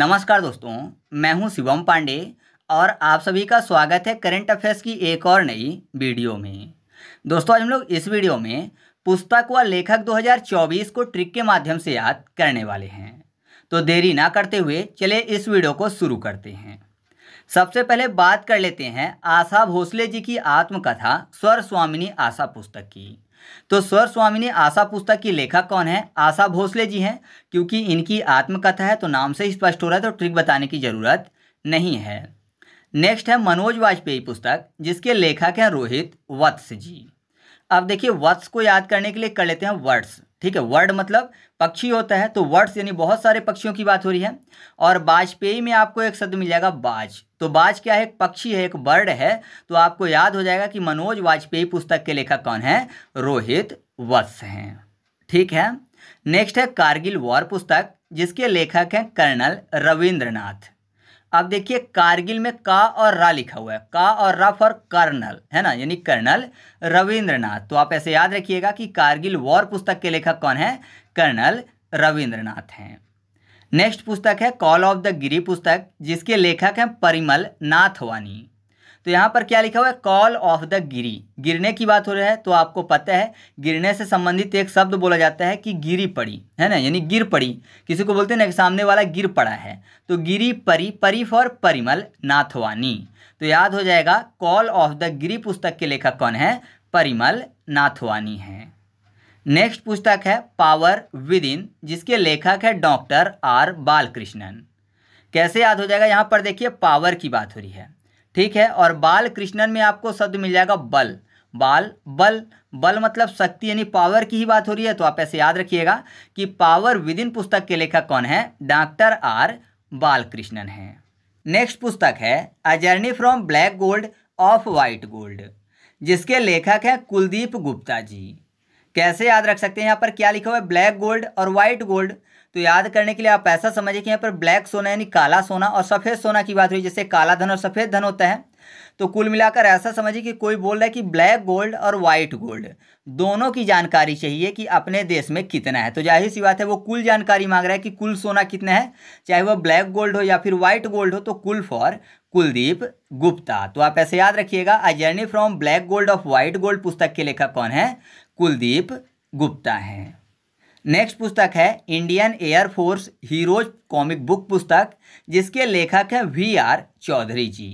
नमस्कार दोस्तों मैं हूं शिवम पांडे और आप सभी का स्वागत है करंट अफेयर्स की एक और नई वीडियो में दोस्तों आज हम लोग इस वीडियो में पुस्तक व लेखक 2024 को ट्रिक के माध्यम से याद करने वाले हैं तो देरी ना करते हुए चले इस वीडियो को शुरू करते हैं सबसे पहले बात कर लेते हैं आशा भोसले जी की आत्मकथा स्वर स्वामिनी आशा पुस्तक की तो स्वर स्वामी ने आशा पुस्तक की लेखक कौन है आशा भोसले जी हैं क्योंकि इनकी आत्मकथा है तो नाम से स्पष्ट हो रहा है तो ट्रिक बताने की ज़रूरत नहीं है नेक्स्ट है मनोज वाजपेयी पुस्तक जिसके लेखक हैं रोहित वत्स जी अब देखिए वत्स को याद करने के लिए कर लेते हैं वर्ड्स ठीक है वर्ड मतलब पक्षी होता है तो वर्ड्स यानी बहुत सारे पक्षियों की बात हो रही है और वाजपेयी में आपको एक शब्द मिल जाएगा बाज तो बाज क्या है एक पक्षी है एक बर्ड है तो आपको याद हो जाएगा कि मनोज वाजपेयी पुस्तक के लेखक कौन है रोहित वत्स हैं ठीक है नेक्स्ट है कारगिल वॉर पुस्तक जिसके लेखक हैं कर्नल रविंद्रनाथ अब देखिए कारगिल में का और रा लिखा हुआ है का और रा फॉर कर्नल है ना यानी कर्नल रविंद्रनाथ तो आप ऐसे याद रखिएगा कि कारगिल वॉर पुस्तक के लेखक कौन है कर्नल रविंद्रनाथ हैं नेक्स्ट पुस्तक है कॉल ऑफ द गिरी पुस्तक जिसके लेखक हैं परिमल नाथवानी तो यहाँ पर क्या लिखा हुआ है कॉल ऑफ द गिरी गिरने की बात हो रही है तो आपको पता है गिरने से संबंधित एक शब्द बोला जाता है कि गिरी पड़ी है ना यानी गिर पड़ी किसी को बोलते हैं ना कि सामने वाला गिर पड़ा है तो गिरी परी परी फॉर परिमल नाथवानी तो याद हो जाएगा कॉल ऑफ द गिरी पुस्तक के लेखक कौन है परिमल नाथवानी है नेक्स्ट पुस्तक है पावर विद इन जिसके लेखक है डॉक्टर आर बालकृष्णन कैसे याद हो जाएगा यहाँ पर देखिए पावर की बात हो रही है ठीक है और बाल कृष्णन में आपको शब्द मिल जाएगा बल बाल बल बल मतलब शक्ति यानी पावर की ही बात हो रही है तो आप ऐसे याद रखिएगा कि पावर विद इन पुस्तक के लेखक कौन है डॉक्टर आर बालकृष्णन है नेक्स्ट पुस्तक है a journey from black gold of white gold जिसके लेखक हैं कुलदीप गुप्ता जी कैसे याद रख सकते हैं यहाँ पर क्या लिखा हुआ है ब्लैक गोल्ड और वाइट गोल्ड तो याद करने के लिए आप ऐसा समझिए कि यहाँ पर ब्लैक सोना यानी काला सोना और सफ़ेद सोना की बात हुई जैसे काला धन और सफ़ेद धन होता है तो कुल मिलाकर ऐसा समझिए कि कोई बोल रहा है कि ब्लैक गोल्ड और वाइट गोल्ड दोनों की जानकारी चाहिए कि अपने देश में कितना है तो जाहिर सी बात है वो कुल जानकारी मांग रहा है कि कुल सोना कितना है चाहे वह ब्लैक गोल्ड हो या फिर वाइट गोल्ड हो तो कुल फॉर कुलदीप गुप्ता तो आप ऐसे याद रखिएगा I journey from black gold of white gold पुस्तक के लेखक कौन है कुलदीप गुप्ता हैं नेक्स्ट पुस्तक है Indian Air Force heroes comic book पुस्तक जिसके लेखक हैं वी आर चौधरी जी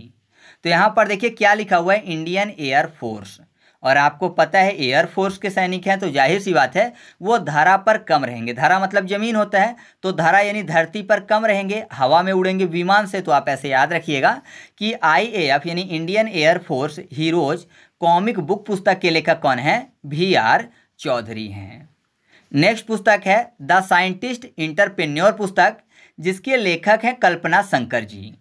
तो यहाँ पर देखिए क्या लिखा हुआ है इंडियन एयरफोर्स और आपको पता है एयरफोर्स के सैनिक हैं तो जाहिर सी बात है वो धारा पर कम रहेंगे धारा मतलब ज़मीन होता है तो धारा यानी धरती पर कम रहेंगे हवा में उड़ेंगे विमान से तो आप ऐसे याद रखिएगा कि आई यानी Indian Air Force heroes comic book पुस्तक के लेखक कौन हैं वी आर चौधरी हैं नेक्स्ट पुस्तक है द साइंटिस्ट इंटरप्रेन्योर पुस्तक जिसके लेखक हैं कल्पना शंकर जी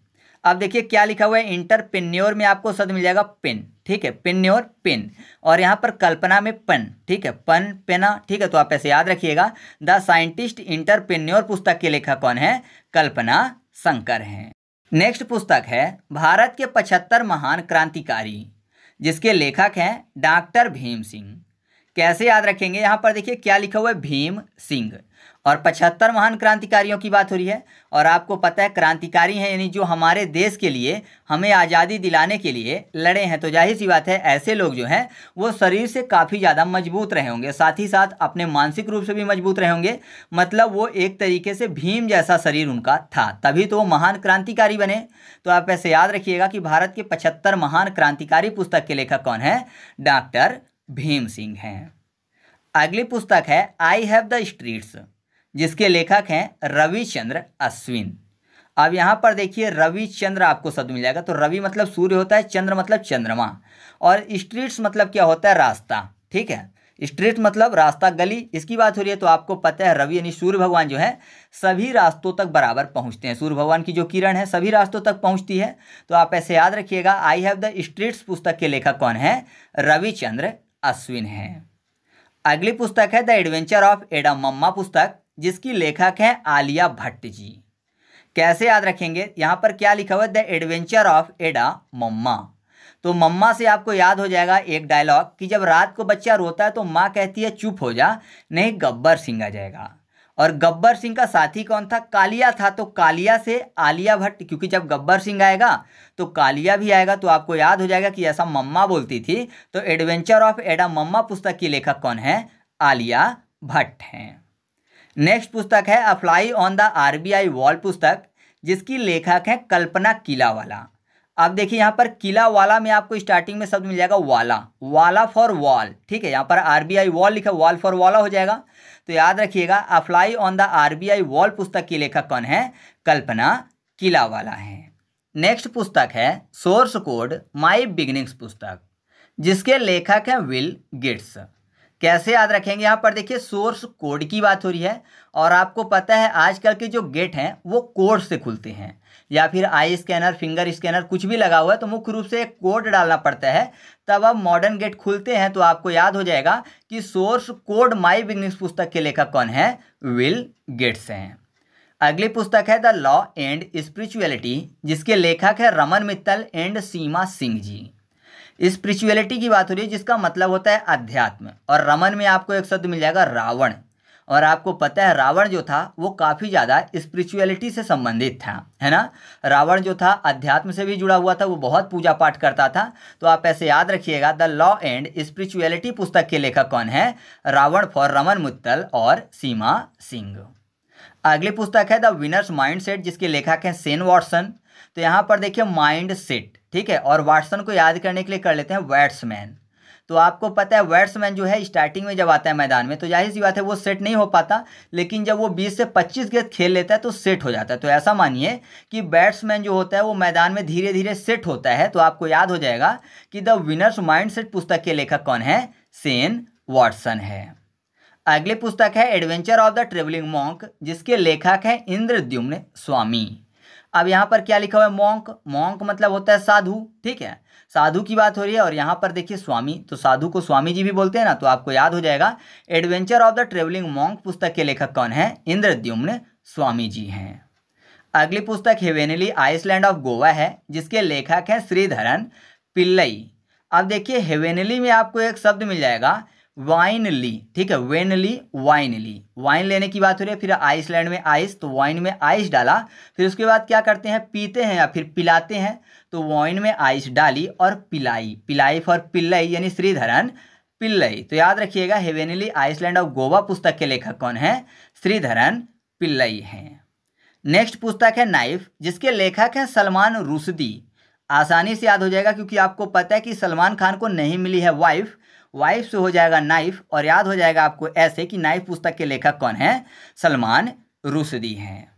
अब देखिए क्या लिखा हुआ है इंटरप्रेन्योर में आपको शब्द मिल जाएगा पिन ठीक है पिन्योर पिन और यहाँ पर कल्पना में पन ठीक है पन पेना ठीक है तो आप ऐसे याद रखिएगा द साइंटिस्ट इंटरप्रेन्योर पुस्तक के लेखक कौन है कल्पना शंकर हैं नेक्स्ट पुस्तक है भारत के पचहत्तर महान क्रांतिकारी जिसके लेखक हैं डॉक्टर भीम सिंह कैसे याद रखेंगे यहाँ पर देखिए क्या लिखा हुआ है भीम सिंह और पचहत्तर महान क्रांतिकारियों की बात हो रही है और आपको पता है क्रांतिकारी हैं यानी जो हमारे देश के लिए हमें आज़ादी दिलाने के लिए लड़े हैं तो जाहिर सी बात है ऐसे लोग जो हैं वो शरीर से काफ़ी ज़्यादा मजबूत रहे होंगे साथ ही साथ अपने मानसिक रूप से भी मजबूत रहे होंगे मतलब वो एक तरीके से भीम जैसा शरीर उनका था तभी तो वो महान क्रांतिकारी बने तो आप ऐसे याद रखिएगा कि भारत के पचहत्तर महान क्रांतिकारी पुस्तक के लेखक कौन है डॉक्टर भीम सिंह हैं अगली पुस्तक है आई हैव द स्ट्रीट्स जिसके लेखक हैं रविचंद्र अश्विन अब यहाँ पर देखिए रविचंद्र आपको शब्द मिल जाएगा तो रवि मतलब सूर्य होता है चंद्र मतलब चंद्रमा और स्ट्रीट्स मतलब क्या होता है रास्ता ठीक है स्ट्रीट मतलब रास्ता गली इसकी बात हो रही है तो आपको पता है रवि यानी सूर्य भगवान जो है सभी रास्तों तक बराबर पहुंचते हैं सूर्य भगवान की जो किरण है सभी रास्तों तक पहुंचती है तो आप ऐसे याद रखिएगा आई हैव द स्ट्रीट्स पुस्तक के लेखक कौन है रविचंद्र अश्विन हैं अगली पुस्तक है the adventure of Adam mamma पुस्तक जिसकी लेखक हैं आलिया भट्ट जी कैसे याद रखेंगे यहाँ पर क्या लिखा हुआ है द एडवेंचर ऑफ एडा मम्मा तो मम्मा से आपको याद हो जाएगा एक डायलॉग कि जब रात को बच्चा रोता है तो माँ कहती है चुप हो जा नहीं गब्बर सिंह आ जाएगा और गब्बर सिंह का साथी कौन था कालिया था तो कालिया से आलिया भट्ट क्योंकि जब गब्बर सिंह आएगा तो कालिया भी आएगा तो आपको याद हो जाएगा कि ऐसा मम्मा बोलती थी तो एडवेंचर ऑफ एडा मम्मा पुस्तक की लेखक कौन है आलिया भट्ट हैं नेक्स्ट पुस्तक है a fly on the RBI wall पुस्तक जिसकी लेखक है कल्पना किला वाला आप देखिए यहाँ पर किला वाला में आपको स्टार्टिंग में शब्द मिल जाएगा वाला वाला फॉर वॉल ठीक है यहाँ पर आरबीआई वॉल लिखा वॉल फॉर वाला हो जाएगा तो याद रखिएगा apply on the RBI wall पुस्तक के लेखक कौन है कल्पना किला वाला है नेक्स्ट पुस्तक है सोर्स कोड माई बिगनिंग्स पुस्तक जिसके लेखक हैं विल गिट्स कैसे याद रखेंगे यहाँ पर देखिए सोर्स कोड की बात हो रही है और आपको पता है आजकल के जो गेट हैं वो कोड से खुलते हैं या फिर आई स्कैनर फिंगर स्कैनर कुछ भी लगा हुआ है तो मुख्य रूप से एक कोड डालना पड़ता है तब अब मॉडर्न गेट खुलते हैं तो आपको याद हो जाएगा कि सोर्स कोड माई बिगनिंग्स पुस्तक के लेखक कौन है विल गेट्स हैं अगली पुस्तक है द लॉ एंड स्पिरिचुअलिटी जिसके लेखक है रमन मित्तल एंड सीमा सिंह जी स्पिरिचुअलिटी की बात हो रही है जिसका मतलब होता है अध्यात्म और रमन में आपको एक शब्द मिल जाएगा रावण और आपको पता है रावण जो था वो काफ़ी ज़्यादा स्पिरिचुअलिटी से संबंधित था है ना रावण जो था अध्यात्म से भी जुड़ा हुआ था वो बहुत पूजा पाठ करता था तो आप ऐसे याद रखिएगा द लॉ एंड स्पिरिचुअलिटी पुस्तक के लेखक कौन है रावण फॉर रमन मुत्तल और सीमा सिंह अगली पुस्तक है द विनर्स माइंड सेट जिसके लेखक हैं सेन वॉटसन तो यहाँ पर देखिए माइंड सेट ठीक है और वाटसन को याद करने के लिए कर लेते हैं वैट्समैन तो आपको पता है बैट्समैन जो है स्टार्टिंग में जब आता है मैदान में तो जाहिर सी बात है वो सेट नहीं हो पाता लेकिन जब वो बीस से पच्चीस गेंद खेल लेता है तो सेट हो जाता है तो ऐसा मानिए कि बैट्समैन जो होता है वो मैदान में धीरे धीरे सेट होता है तो आपको याद हो जाएगा कि द विनर्स सेट पुस्तक के लेखक कौन है सेन वॉटसन है अगली पुस्तक है adventure of the travelling monk जिसके लेखक हैं इंद्रद्युम्न स्वामी अब यहाँ पर क्या लिखा हुआ है मॉन्क मॉन्क मतलब होता है साधु ठीक है साधु की बात हो रही है और यहाँ पर देखिए स्वामी तो साधु को स्वामी जी भी बोलते हैं ना तो आपको याद हो जाएगा adventure of the travelling monk पुस्तक के लेखक कौन है इंद्रद्युम्न स्वामी जी हैं अगली पुस्तक हेवेनली आइसलैंड ऑफ गोवा है जिसके लेखक हैं श्रीधरन पिल्लई अब देखिए हेवेनली में आपको एक शब्द मिल जाएगा वाइन ली ठीक है वेन ली वाइन ली वाइन लेने की बात हो रही है फिर आइसलैंड में आइस तो वाइन में आइस डाला फिर उसके बाद क्या करते हैं पीते हैं या फिर पिलाते हैं तो वाइन में आइस डाली और पिलाई पिलाई फॉर पिल्लई यानी श्रीधरन पिल्लई तो याद रखिएगा हेवेनली आइसलैंड ऑफ गोवा पुस्तक के लेखक कौन है श्रीधरन पिल्लई हैं नेक्स्ट पुस्तक है नाइफ जिसके लेखक हैं सलमान रुशदी आसानी से याद हो जाएगा क्योंकि आपको पता है कि सलमान खान को नहीं मिली है वाइफ वाइफ से हो जाएगा नाइफ और याद हो जाएगा आपको ऐसे कि नाइफ पुस्तक के लेखक कौन है सलमान रुशदी हैं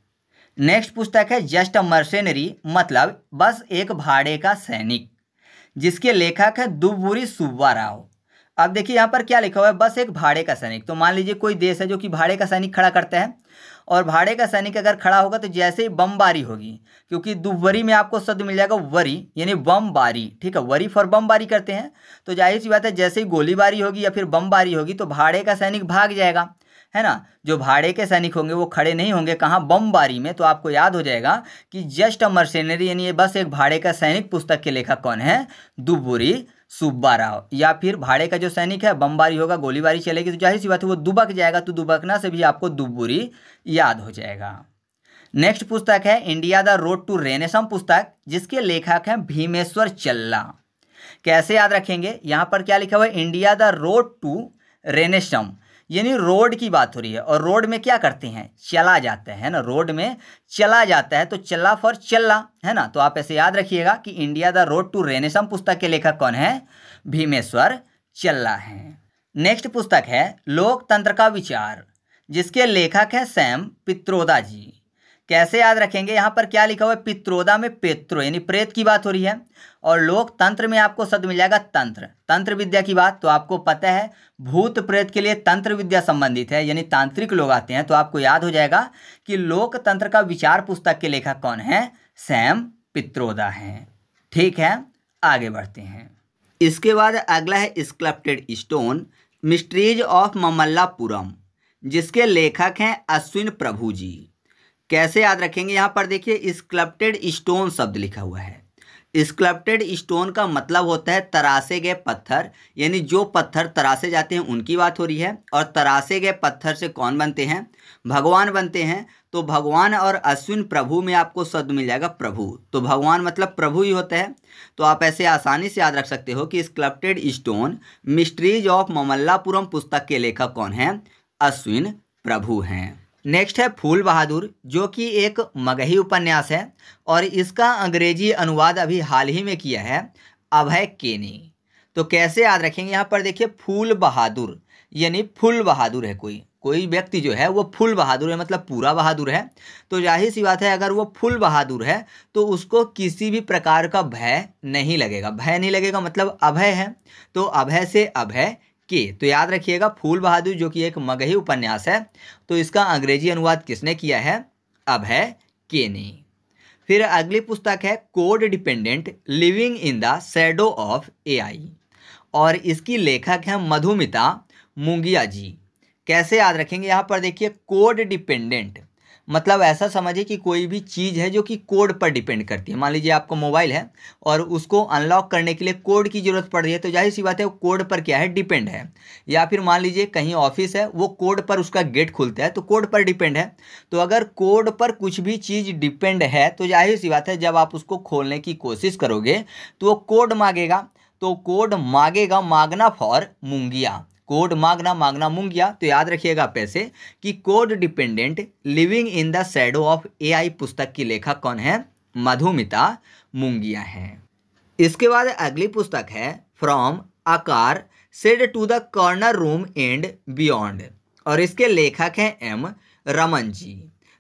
नेक्स्ट पुस्तक है जस्ट अ मर्सेनरी मतलब बस एक भाड़े का सैनिक जिसके लेखक है दुबुरी सुब्बा राव अब देखिए यहाँ पर क्या लिखा हुआ है बस एक भाड़े का सैनिक तो मान लीजिए कोई देश है जो कि भाड़े का सैनिक खड़ा करता है और भाड़े का सैनिक अगर खड़ा होगा तो जैसे ही बमबारी होगी क्योंकि दुवरी में आपको शब्द मिल जाएगा वरी यानी बमबारी ठीक है वरी फॉर बमबारी करते हैं तो जाहिर सी बात है जैसे ही गोलीबारी होगी या फिर बमबारी होगी तो भाड़े का सैनिक भाग जाएगा है ना जो भाड़े के सैनिक होंगे वो खड़े नहीं होंगे कहाँ बमबारी में तो आपको याद हो जाएगा कि जस्ट अ मर्सेनरी यानी ये बस एक भाड़े का सैनिक पुस्तक के लेखक कौन है दुबुरी सुब्बा राव या फिर भाड़े का जो सैनिक है बमबारी होगा गोलीबारी चलेगी तो जाहिर सी बात है वो दुबक जाएगा तो दुबकना से भी आपको दुबुरी याद हो जाएगा नेक्स्ट पुस्तक है India the road to renaissance पुस्तक जिसके लेखक हैं भीमेश्वर चल्ला कैसे याद रखेंगे यहाँ पर क्या लिखा हुआ है India the road to renaissance यानी रोड की बात हो रही है और रोड में क्या करते हैं चला जाते हैं ना रोड में चला जाता है तो चला फॉर चल्ला है ना तो आप ऐसे याद रखिएगा कि India the road to renaissance पुस्तक के लेखक कौन है भीमेश्वर चल्ला है नेक्स्ट पुस्तक है लोकतंत्र का विचार जिसके लेखक है सैम पित्रोदा जी कैसे याद रखेंगे यहाँ पर क्या लिखा हुआ है पित्रोदा में पेत्रो यानी प्रेत की बात हो रही है और लोकतंत्र में आपको शब्द मिल जाएगा तंत्र तंत्र विद्या की बात तो आपको पता है भूत प्रेत के लिए तंत्र विद्या संबंधित है यानी तांत्रिक लोग आते हैं तो आपको याद हो जाएगा कि लोकतंत्र का विचार पुस्तक के लेखक कौन है सैम पित्रोदा है ठीक है आगे बढ़ते हैं इसके बाद अगला है sculpted stone mysteries of Mamallapuram जिसके लेखक हैं अश्विन प्रभु जी कैसे याद रखेंगे यहाँ पर देखिए स्क्लप्टेड स्टोन शब्द लिखा हुआ है स्क्लप्टेड स्टोन का मतलब होता है तरासे गए पत्थर यानी जो पत्थर तरासे जाते हैं उनकी बात हो रही है और तरासे गए पत्थर से कौन बनते हैं भगवान बनते हैं तो भगवान और अश्विन प्रभु में आपको शब्द मिल जाएगा प्रभु तो भगवान मतलब प्रभु ही होता है तो आप ऐसे आसानी से याद रख सकते हो कि sculpted stone mysteries of Mamallapuram पुस्तक के लेखक कौन हैं अश्विन प्रभु हैं नेक्स्ट है फूल बहादुर जो कि एक मगही उपन्यास है और इसका अंग्रेजी अनुवाद अभी हाल ही में किया है अभय के ने तो कैसे याद रखेंगे यहाँ पर देखिए फूल बहादुर यानी फूल बहादुर है कोई कोई व्यक्ति जो है वो फुल बहादुर है मतलब पूरा बहादुर है तो जाहिर सी बात है अगर वो फुल बहादुर है तो उसको किसी भी प्रकार का भय नहीं लगेगा भय नहीं लगेगा मतलब अभय है तो अभय से अभय के तो याद रखिएगा फूल बहादुर जो कि एक मगही उपन्यास है तो इसका अंग्रेजी अनुवाद किसने किया है अब है के ने फिर अगली पुस्तक है code dependent living in the shadow of AI और इसकी लेखक है मधुमिता मुंगिया जी कैसे याद रखेंगे यहाँ पर देखिए कोड डिपेंडेंट मतलब ऐसा समझिए कि कोई भी चीज़ है जो कि कोड पर डिपेंड करती है मान लीजिए आपका मोबाइल है और उसको अनलॉक करने के लिए कोड की ज़रूरत पड़ रही है तो जाहिर सी बात है वो कोड पर क्या है डिपेंड है या फिर मान लीजिए कहीं ऑफिस है वो कोड पर उसका गेट खुलता है तो कोड पर डिपेंड है तो अगर कोड पर कुछ भी चीज़ डिपेंड है तो जाहिर सी बात है जब आप उसको खोलने की कोशिश करोगे तो वो कोड मांगेगा तो कोड मांगेगा मांगना फॉर मुंगिया कोड मांगना मांगना मुंगिया तो याद रखिएगा पैसे कि code dependent living in the shadow of AI पुस्तक की लेखक कौन है मधुमिता मुंगिया है इसके बाद अगली पुस्तक है from a car shed to the corner room and beyond और इसके लेखक हैं एम रमन जी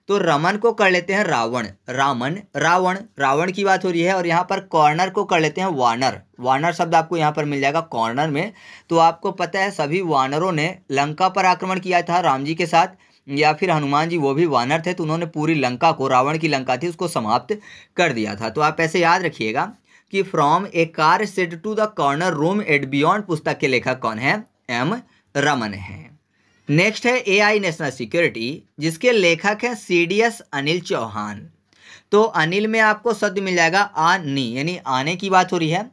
तो रमन को कर लेते हैं रावण रामन रावण रावण की बात हो रही है और यहाँ पर कॉर्नर को कर लेते हैं वानर वानर शब्द आपको यहाँ पर मिल जाएगा कॉर्नर में तो आपको पता है सभी वानरों ने लंका पर आक्रमण किया था राम जी के साथ या फिर हनुमान जी वो भी वानर थे तो उन्होंने पूरी लंका को रावण की लंका थी उसको समाप्त कर दिया था तो आप ऐसे याद रखिएगा कि from a car shed to the corner room at beyond पुस्तक के लेखक कौन है एम रमन है नेक्स्ट है एआई नेशनल सिक्योरिटी जिसके लेखक हैं सीडीएस अनिल चौहान तो अनिल में आपको शब्द मिल जाएगा आ नी यानी आने की बात हो रही है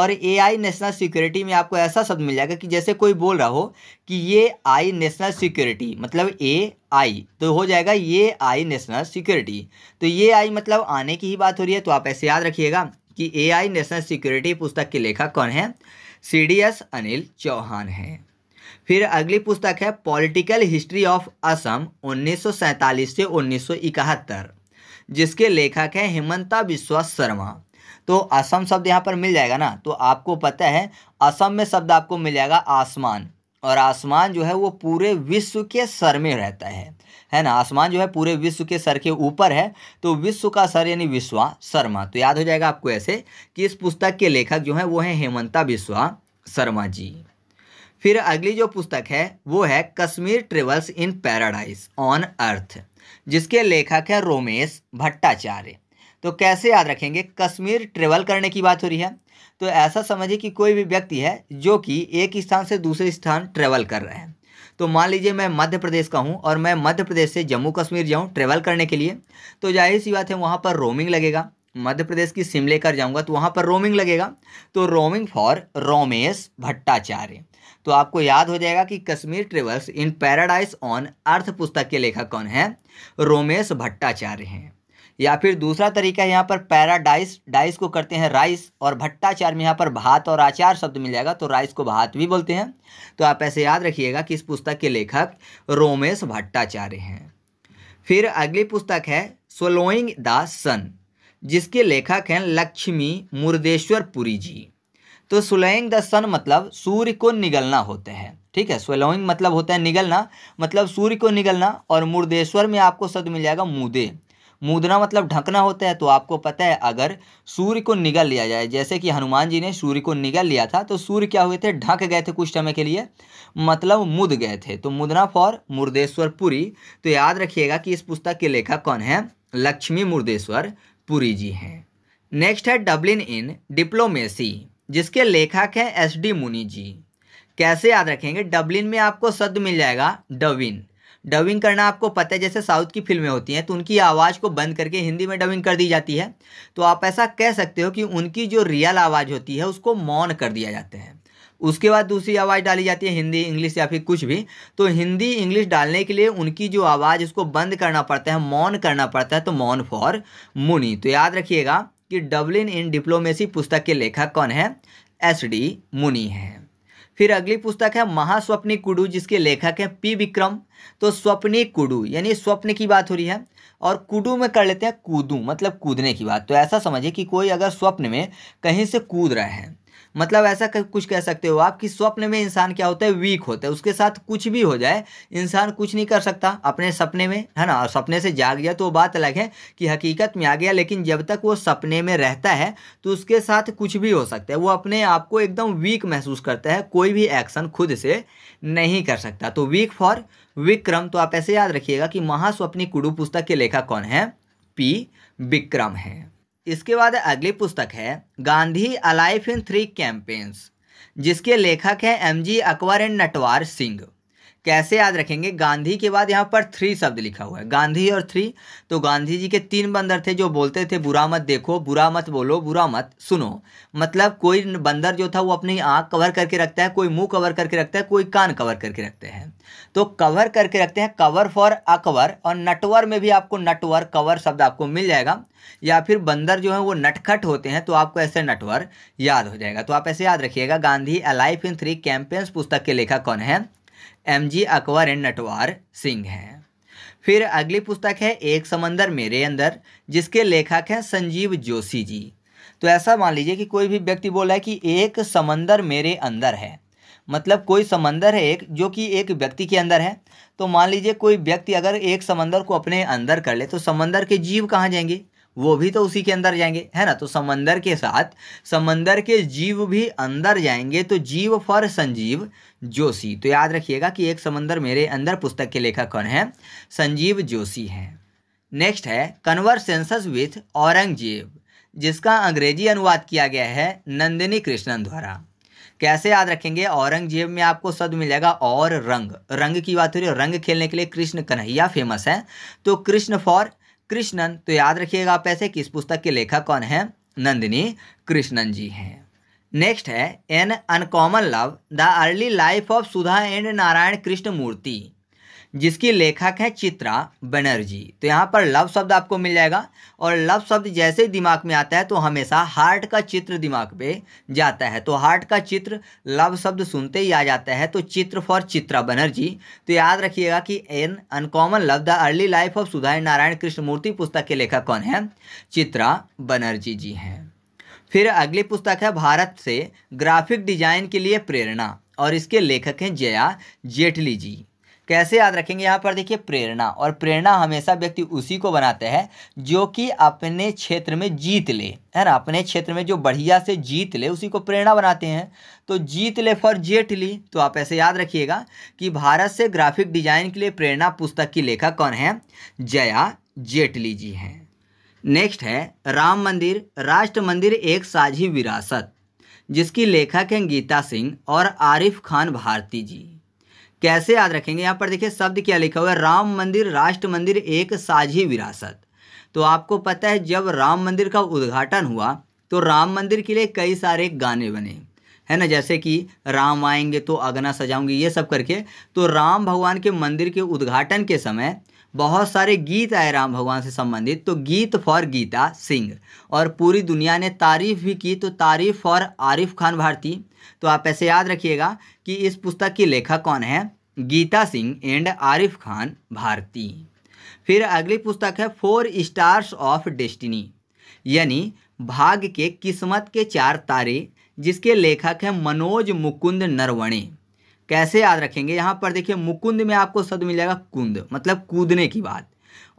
और एआई नेशनल सिक्योरिटी में आपको ऐसा शब्द मिल जाएगा कि जैसे कोई बोल रहा हो कि ये आई नेशनल सिक्योरिटी मतलब ए आई तो हो जाएगा ये आई नेशनल सिक्योरिटी तो ये आई मतलब आने की ही बात हो रही है तो आप ऐसे याद रखिएगा कि ए आई नेशनल सिक्योरिटी पुस्तक के लेखक कौन है सी अनिल चौहान हैं फिर अगली पुस्तक है पॉलिटिकल हिस्ट्री ऑफ असम 1947 से 1971 जिसके लेखक हैं हेमंता बिश्वा शर्मा तो असम शब्द यहाँ पर मिल जाएगा ना तो आपको पता है असम में शब्द आपको मिल जाएगा आसमान और आसमान जो है वो पूरे विश्व के सर में रहता है है ना आसमान जो है पूरे विश्व के सर के ऊपर है तो विश्व का सर यानी विश्वा शर्मा तो याद हो जाएगा आपको ऐसे कि इस पुस्तक के लेखक जो हैं वो हैं हेमंता विश्वा शर्मा जी फिर अगली जो पुस्तक है वो है Kashmir travels in paradise on earth जिसके लेखक है रोमेश भट्टाचार्य तो कैसे याद रखेंगे कश्मीर ट्रेवल करने की बात हो रही है तो ऐसा समझिए कि कोई भी व्यक्ति है जो कि एक स्थान से दूसरे स्थान ट्रेवल कर रहे हैं तो मान लीजिए मैं मध्य प्रदेश का हूँ और मैं मध्य प्रदेश से जम्मू कश्मीर जाऊँ ट्रेवल करने के लिए तो जाहिर सी बात है वहाँ पर रोमिंग लगेगा मध्य प्रदेश की सिम लेकर जाऊँगा तो वहाँ पर रोमिंग लगेगा तो रोमिंग फॉर रोमेश भट्टाचार्य तो आपको याद हो जाएगा कि Kashmir travels in paradise on earth पुस्तक के लेखक कौन हैं रोमेश भट्टाचार्य हैं या फिर दूसरा तरीका यहाँ पर पैराडाइस डाइस को करते हैं राइस और भट्टाचार्य में यहाँ पर भात और आचार शब्द मिल जाएगा तो राइस को भात भी बोलते हैं तो आप ऐसे याद रखिएगा कि इस पुस्तक के लेखक रोमेश भट्टाचार्य हैं फिर अगली पुस्तक है स्लोइंग द सन जिसके लेखक हैं लक्ष्मी मुर्देश्वर पुरी जी तो स्लोइंग द सन मतलब सूर्य को निगलना होते हैं ठीक है स्लोइंग मतलब होता है निगलना मतलब सूर्य को निगलना और मुर्देश्वर में आपको शब्द मिल जाएगा मुदे मुदना मतलब ढकना होता है तो आपको पता है अगर सूर्य को निगल लिया जाए जैसे कि हनुमान जी ने सूर्य को निगल लिया था तो सूर्य क्या हुए थे ढक गए थे कुछ समय के लिए मतलब मुद गए थे तो मुदना फॉर मुर्देश्वर पुरी तो याद रखिएगा कि इस पुस्तक के लेखक कौन है लक्ष्मी मुर्देश्वर पुरी जी हैं नेक्स्ट है डब्लिन इन डिप्लोमेसी जिसके लेखक हैं एस डी मुनि जी कैसे याद रखेंगे डबलिन में आपको शब्द मिल जाएगा डविन डबिंग करना आपको पता है जैसे साउथ की फिल्में होती हैं तो उनकी आवाज़ को बंद करके हिंदी में डबिंग कर दी जाती है तो आप ऐसा कह सकते हो कि उनकी जो रियल आवाज़ होती है उसको मौन कर दिया जाता है उसके बाद दूसरी आवाज़ डाली जाती है हिंदी इंग्लिश या फिर कुछ भी तो हिंदी इंग्लिश डालने के लिए उनकी जो आवाज़ उसको बंद करना पड़ता है मौन करना पड़ता है तो मौन फॉर मुनी तो याद रखिएगा कि डब्लिन इन डिप्लोमेसी पुस्तक के लेखक कौन है एस डी मुनि हैं फिर अगली पुस्तक है महास्वप्नी कुडू जिसके लेखक हैं पी विक्रम तो स्वप्नी कुडू यानी स्वप्न की बात हो रही है और कुडू में कर लेते हैं कूदू मतलब कूदने की बात तो ऐसा समझिए कि कोई अगर स्वप्न में कहीं से कूद रहा है मतलब ऐसा कुछ कह सकते हो आप कि स्वप्न में इंसान क्या होता है वीक होता है उसके साथ कुछ भी हो जाए इंसान कुछ नहीं कर सकता अपने सपने में है ना और सपने से जाग गया तो वो बात अलग है कि हकीकत में आ गया लेकिन जब तक वो सपने में रहता है तो उसके साथ कुछ भी हो सकता है वो अपने आप को एकदम वीक महसूस करता है कोई भी एक्शन खुद से नहीं कर सकता तो वीक फॉर विक्रम तो आप ऐसे याद रखिएगा कि महास्वप्नी कुडू पुस्तक के लेखक कौन है पी विक्रम है इसके बाद अगली पुस्तक है Gandhi a life in three campaigns जिसके लेखक हैं M G Akbar and Natwar Singh कैसे याद रखेंगे गांधी के बाद यहाँ पर थ्री शब्द लिखा हुआ है गांधी और थ्री तो गांधी जी के तीन बंदर थे जो बोलते थे बुरा मत देखो बुरा मत बोलो बुरा मत सुनो मतलब कोई बंदर जो था वो अपनी आँख कवर करके रखता है कोई मुंह कवर करके रखता है कोई कान कवर करके रखते हैं तो कवर करके रखते हैं कवर फॉर अकवर और नटवर में भी आपको नटवर कवर शब्द आपको मिल जाएगा या फिर बंदर जो है वो नटखट होते हैं तो आपको ऐसे नटवर याद हो जाएगा तो आप ऐसे याद रखिएगा Gandhi a life in three campaigns पुस्तक के लेखक कौन है M G Akbar and Natwar Singh हैं फिर अगली पुस्तक है एक समंदर मेरे अंदर जिसके लेखक हैं संजीव जोशी जी तो ऐसा मान लीजिए कि कोई भी व्यक्ति बोला है कि एक समंदर मेरे अंदर है मतलब कोई समंदर है एक जो कि एक व्यक्ति के अंदर है तो मान लीजिए कोई व्यक्ति अगर एक समंदर को अपने अंदर कर ले तो समंदर के जीव कहाँ जाएंगे वो भी तो उसी के अंदर जाएंगे है ना तो समंदर के साथ समंदर के जीव भी अंदर जाएंगे तो जीव फॉर संजीव जोशी तो याद रखिएगा कि एक समंदर मेरे अंदर पुस्तक के लेखक कौन है संजीव जोशी हैं नेक्स्ट है कन्वर्सेंसस विथ औरंगजेब जिसका अंग्रेजी अनुवाद किया गया है नंदिनी कृष्णन द्वारा कैसे याद रखेंगे औरंगजेब में आपको शब्द मिलेगा और रंग रंग की बात हो रही है रंग खेलने के लिए कृष्ण कन्हैया फेमस है तो कृष्ण फॉर कृष्णन तो याद रखिएगा आप ऐसे कि इस पुस्तक के लेखक कौन है नंदिनी कृष्णन जी हैं नेक्स्ट है an uncommon love the early life of Sudha and Narayan Krishna Murthy जिसकी लेखक है चित्रा बनर्जी तो यहाँ पर लव शब्द आपको मिल जाएगा और लव शब्द जैसे ही दिमाग में आता है तो हमेशा हार्ट का चित्र दिमाग पे जाता है तो हार्ट का चित्र लव शब्द सुनते ही आ जाता है तो चित्र फॉर चित्रा बनर्जी तो याद रखिएगा कि an uncommon love the early life of Sudha Narayan Krishnamurthy पुस्तक के लेखक कौन है चित्रा बनर्जी जी हैं फिर अगली पुस्तक है भारत से ग्राफिक डिजाइन के लिए प्रेरणा और इसके लेखक हैं जया जेटली जी कैसे याद रखेंगे यहाँ पर देखिए प्रेरणा और प्रेरणा हमेशा व्यक्ति उसी को बनाते हैं जो कि अपने क्षेत्र में जीत ले है ना अपने क्षेत्र में जो बढ़िया से जीत ले उसी को प्रेरणा बनाते हैं तो जीत ले फॉर जेटली तो आप ऐसे याद रखिएगा कि भारत से ग्राफिक डिजाइन के लिए प्रेरणा पुस्तक की लेखक कौन है जया जेटली जी हैं नेक्स्ट है राम मंदिर राष्ट्र मंदिर एक साझी विरासत जिसकी लेखक हैं गीता सिंह और आरिफ खान भारती जी कैसे याद रखेंगे यहाँ पर देखिए शब्द क्या लिखा हुआ है राम मंदिर राष्ट्र मंदिर एक साझी विरासत तो आपको पता है जब राम मंदिर का उद्घाटन हुआ तो राम मंदिर के लिए कई सारे गाने बने है ना जैसे कि राम आएंगे तो अगना सजाऊंगी ये सब करके तो राम भगवान के मंदिर के उद्घाटन के समय बहुत सारे गीत आए राम भगवान से संबंधित तो गीत फॉर गीता सिंह और पूरी दुनिया ने तारीफ़ भी की तो तारीफ़ फॉर आरिफ खान भारती तो आप ऐसे याद रखिएगा कि इस पुस्तक की लेखक कौन है गीता सिंह एंड आरिफ खान भारती फिर अगली पुस्तक है फोर स्टार्स ऑफ डेस्टिनी यानी भाग के किस्मत के चार तारे जिसके लेखक हैं मनोज मुकुंद नरवणे कैसे याद रखेंगे यहाँ पर देखिए मुकुंद में आपको शब्द मिल जाएगा कुंद मतलब कूदने की बात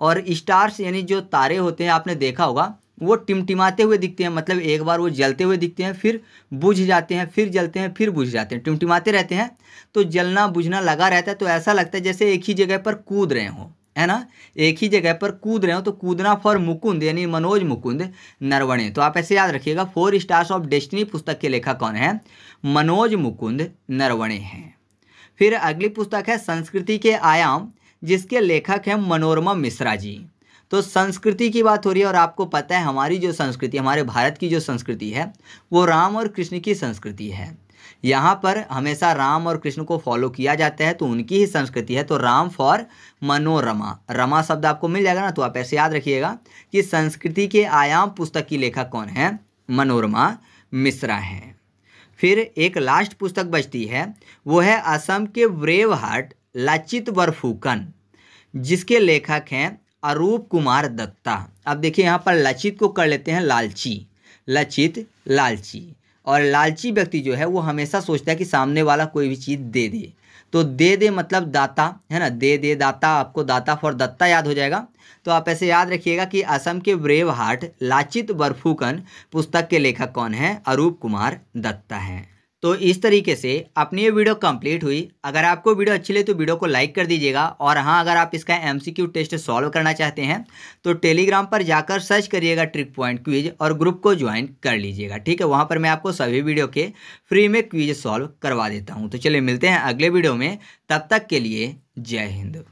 और स्टार्स यानी जो तारे होते हैं आपने देखा होगा वो टिमटिमाते हुए दिखते हैं मतलब एक बार वो जलते हुए दिखते हैं फिर बुझ जाते हैं फिर जलते हैं फिर बुझ जाते हैं टिमटिमाते रहते हैं तो जलना बुझना लगा रहता है तो ऐसा लगता है जैसे एक ही जगह पर कूद रहे हों है ना एक ही जगह पर कूद रहे हो तो कूदना फॉर मुकुंद यानी मनोज मुकुंद नरवणे तो आप ऐसे याद रखिएगा फोर स्टार्स ऑफ डेस्टिनी पुस्तक के लेखक कौन है मनोज मुकुंद नरवणे हैं फिर अगली पुस्तक है संस्कृति के आयाम जिसके लेखक हैं मनोरमा मिश्रा जी तो संस्कृति की बात हो रही है और आपको पता है हमारी जो संस्कृति हमारे भारत की जो संस्कृति है वो राम और कृष्ण की संस्कृति है यहाँ पर हमेशा राम और कृष्ण को फॉलो किया जाता है तो उनकी ही संस्कृति है तो राम फॉर मनोरमा रमा शब्द आपको मिल जाएगा ना तो आप ऐसे याद रखिएगा कि संस्कृति के आयाम पुस्तक की लेखक कौन है मनोरमा मिश्रा हैं फिर एक लास्ट पुस्तक बचती है वो है असम के ब्रेव हार्ट लाचित बरफूकन जिसके लेखक हैं अरूप कुमार दत्ता अब देखिए यहाँ पर लचित को कर लेते हैं लालची लचित लालची और लालची व्यक्ति जो है वो हमेशा सोचता है कि सामने वाला कोई भी चीज़ दे दे तो दे दे मतलब दाता है ना दे दे दाता आपको दाता फॉर दत्ता याद हो जाएगा तो आप ऐसे याद रखिएगा कि असम के ब्रेव हार्ट लाचित बर्फूकन पुस्तक के लेखक कौन है अरूप कुमार दत्ता हैं तो इस तरीके से अपनी ये वीडियो कंप्लीट हुई अगर आपको वीडियो अच्छी लगी तो वीडियो को लाइक कर दीजिएगा और हाँ अगर आप इसका एमसीक्यू टेस्ट सॉल्व करना चाहते हैं तो टेलीग्राम पर जाकर सर्च करिएगा ट्रिक पॉइंट क्विज और ग्रुप को ज्वाइन कर लीजिएगा ठीक है वहाँ पर मैं आपको सभी वीडियो के फ्री में क्विज सॉल्व करवा देता हूँ तो चलिए मिलते हैं अगले वीडियो में तब तक के लिए जय हिंद